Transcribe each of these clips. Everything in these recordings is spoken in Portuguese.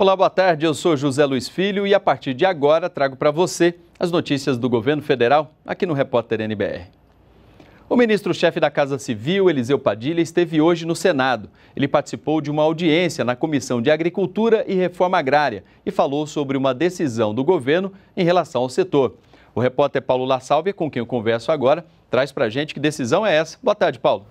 Olá, boa tarde. Eu sou José Luiz Filho e a partir de agora trago para você as notícias do governo federal aqui no Repórter NBR. O ministro-chefe da Casa Civil, Eliseu Padilha, esteve hoje no Senado. Ele participou de uma audiência na Comissão de Agricultura e Reforma Agrária e falou sobre uma decisão do governo em relação ao setor. O repórter Paulo La com quem eu converso agora, traz para a gente que decisão é essa. Boa tarde, Paulo.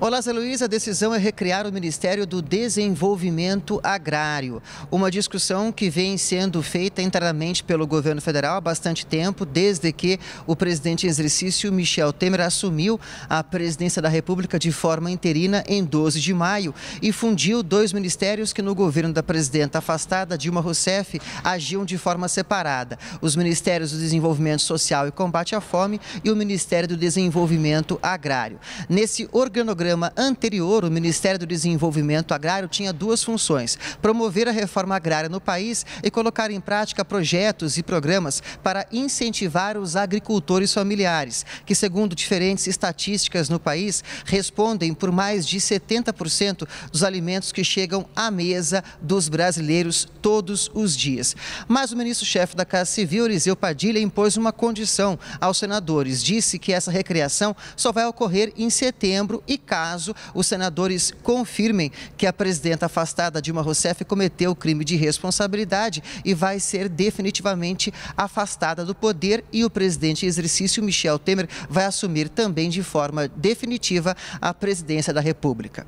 Olá, Zé Luiz. A decisão é recriar o Ministério do Desenvolvimento Agrário. Uma discussão que vem sendo feita internamente pelo governo federal há bastante tempo, desde que o presidente em exercício, Michel Temer, assumiu a presidência da República de forma interina em 12 de maio e fundiu dois ministérios que, no governo da presidenta afastada, Dilma Rousseff, agiam de forma separada: os Ministérios do Desenvolvimento Social e Combate à Fome e o Ministério do Desenvolvimento Agrário. Nesse organograma, programa anterior, o Ministério do Desenvolvimento Agrário tinha duas funções: promover a reforma agrária no país e colocar em prática projetos e programas para incentivar os agricultores familiares, que, segundo diferentes estatísticas no país, respondem por mais de 70% dos alimentos que chegam à mesa dos brasileiros todos os dias. Mas o ministro-chefe da Casa Civil, Eliseu Padilha, impôs uma condição aos senadores. Disse que essa recreação só vai ocorrer em setembro e, caso os senadores confirmem que a presidenta afastada Dilma Rousseff cometeu o crime de responsabilidade e vai ser definitivamente afastada do poder e o presidente em exercício Michel Temer vai assumir também de forma definitiva a presidência da República.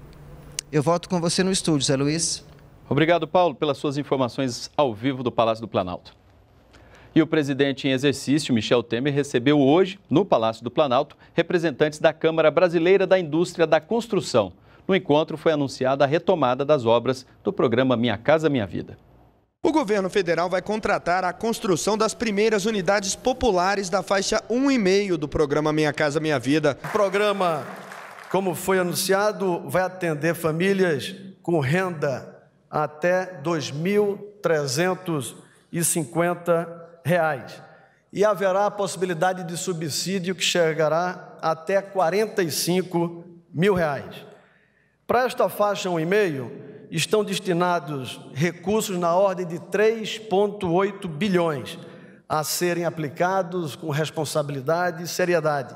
Eu volto com você no estúdio, Zé Luiz. Obrigado, Paulo, pelas suas informações ao vivo do Palácio do Planalto. E o presidente em exercício, Michel Temer, recebeu hoje, no Palácio do Planalto, representantes da Câmara Brasileira da Indústria da Construção. No encontro foi anunciada a retomada das obras do programa Minha Casa Minha Vida. O governo federal vai contratar a construção das primeiras unidades populares da faixa 1,5 do programa Minha Casa Minha Vida. O programa, como foi anunciado, vai atender famílias com renda até 2.350 reais. E haverá a possibilidade de subsídio que chegará até 45 mil reais. Para esta faixa 1,5 estão destinados recursos na ordem de 3,8 bilhões a serem aplicados com responsabilidade e seriedade.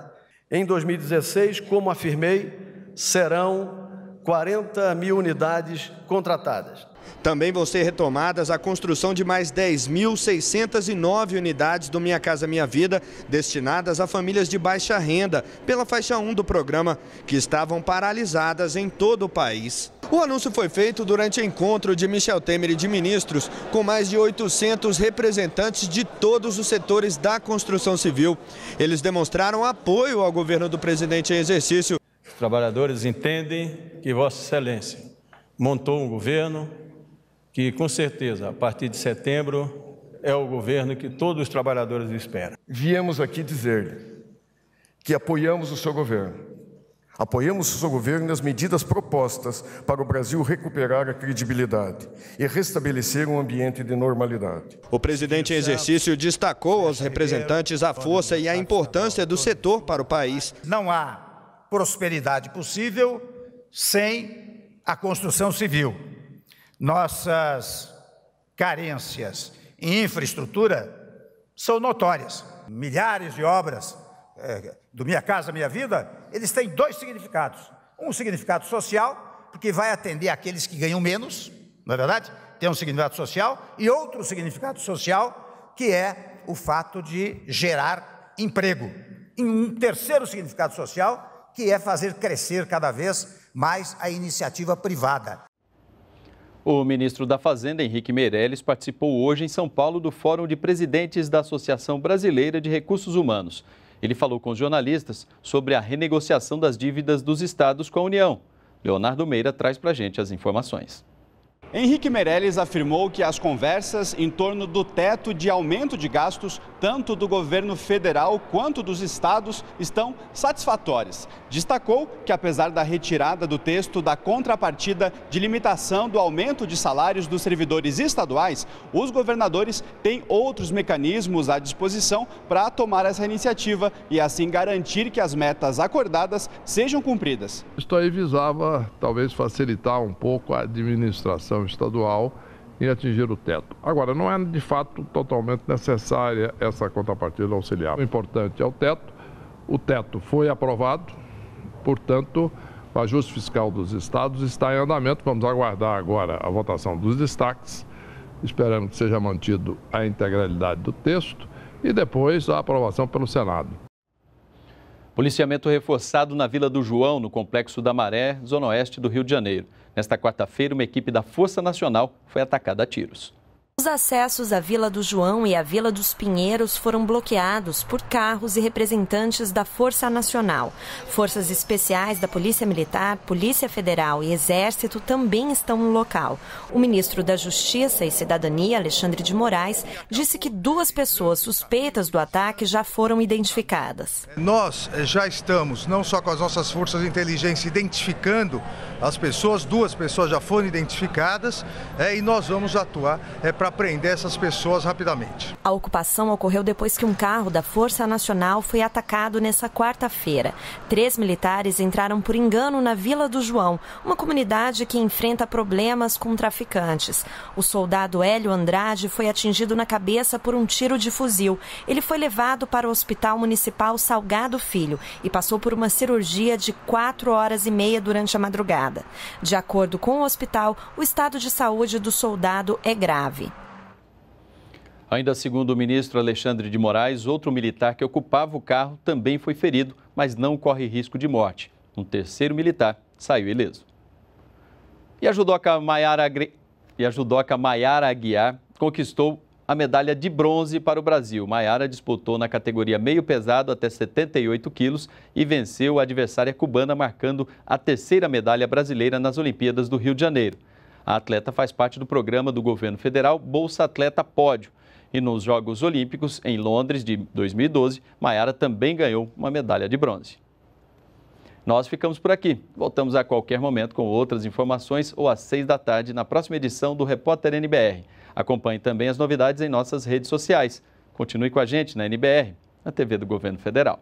Em 2016, como afirmei, serão 40 mil unidades contratadas. Também vão ser retomadas a construção de mais 10.609 unidades do Minha Casa Minha Vida, destinadas a famílias de baixa renda, pela faixa 1 do programa, que estavam paralisadas em todo o país. O anúncio foi feito durante encontro de Michel Temer e de ministros, com mais de 800 representantes de todos os setores da construção civil. Eles demonstraram apoio ao governo do presidente em exercício. Os trabalhadores entendem que Vossa Excelência montou um governo que com certeza, a partir de setembro, é o governo que todos os trabalhadores esperam. Viemos aqui dizer que apoiamos o seu governo. Apoiamos o seu governo nas medidas propostas para o Brasil recuperar a credibilidade e restabelecer um ambiente de normalidade. O presidente em exercício destacou aos representantes a força e a importância do setor para o país. Não há prosperidade possível sem a construção civil. Nossas carências em infraestrutura são notórias. Milhares de obras é, do Minha Casa Minha Vida, eles têm dois significados. Um significado social, porque vai atender aqueles que ganham menos, não é verdade? Tem um significado social, e outro significado social, que é o fato de gerar emprego. E um terceiro significado social, que é fazer crescer cada vez mais a iniciativa privada. O ministro da Fazenda, Henrique Meirelles, participou hoje em São Paulo do Fórum de Presidentes da Associação Brasileira de Recursos Humanos. Ele falou com os jornalistas sobre a renegociação das dívidas dos estados com a União. Leonardo Meira traz para a gente as informações. Henrique Meirelles afirmou que as conversas em torno do teto de aumento de gastos, tanto do governo federal quanto dos estados, estão satisfatórias. Destacou que, apesar da retirada do texto da contrapartida de limitação do aumento de salários dos servidores estaduais, os governadores têm outros mecanismos à disposição para tomar essa iniciativa e, assim, garantir que as metas acordadas sejam cumpridas. Isto aí visava, talvez, facilitar um pouco a administração estadual em atingir o teto. Agora, não é de fato totalmente necessária essa contrapartida auxiliar. O importante é o teto. O teto foi aprovado, portanto, o ajuste fiscal dos estados está em andamento. Vamos aguardar agora a votação dos destaques. esperando que seja mantido a integralidade do texto e depois a aprovação pelo Senado. Policiamento reforçado na Vila do João, no Complexo da Maré, zona oeste do Rio de Janeiro. Nesta quarta-feira, uma equipe da Força Nacional foi atacada a tiros. Os acessos à Vila do João e à Vila dos Pinheiros foram bloqueados por carros e representantes da Força Nacional. Forças especiais da Polícia Militar, Polícia Federal e Exército também estão no local. O ministro da Justiça e Cidadania, Alexandre de Moraes, disse que duas pessoas suspeitas do ataque já foram identificadas. Nós eh, já estamos, não só com as nossas forças de inteligência, identificando as pessoas, duas pessoas já foram identificadas é, e nós vamos atuar é, eh, para prender essas pessoas rapidamente. A ocupação ocorreu depois que um carro da Força Nacional foi atacado nessa quarta-feira. Três militares entraram por engano na Vila do João, uma comunidade que enfrenta problemas com traficantes. O soldado Hélio Andrade foi atingido na cabeça por um tiro de fuzil. Ele foi levado para o Hospital Municipal Salgado Filho e passou por uma cirurgia de quatro horas e meia durante a madrugada. De acordo com o hospital, o estado de saúde do soldado é grave. Ainda segundo o ministro Alexandre de Moraes, outro militar que ocupava o carro também foi ferido, mas não corre risco de morte. Um terceiro militar saiu ileso. E a judoca Maiara, Aguiar conquistou a medalha de bronze para o Brasil. Maiara disputou na categoria meio pesado até 78 quilos e venceu a adversária cubana, marcando a terceira medalha brasileira nas Olimpíadas do Rio de Janeiro. A atleta faz parte do programa do governo federal Bolsa Atleta Pódio, e nos Jogos Olímpicos, em Londres de 2012, Maiara também ganhou uma medalha de bronze. Nós ficamos por aqui. Voltamos a qualquer momento com outras informações ou às seis da tarde na próxima edição do Repórter NBR. Acompanhe também as novidades em nossas redes sociais. Continue com a gente na NBR, na TV do Governo Federal.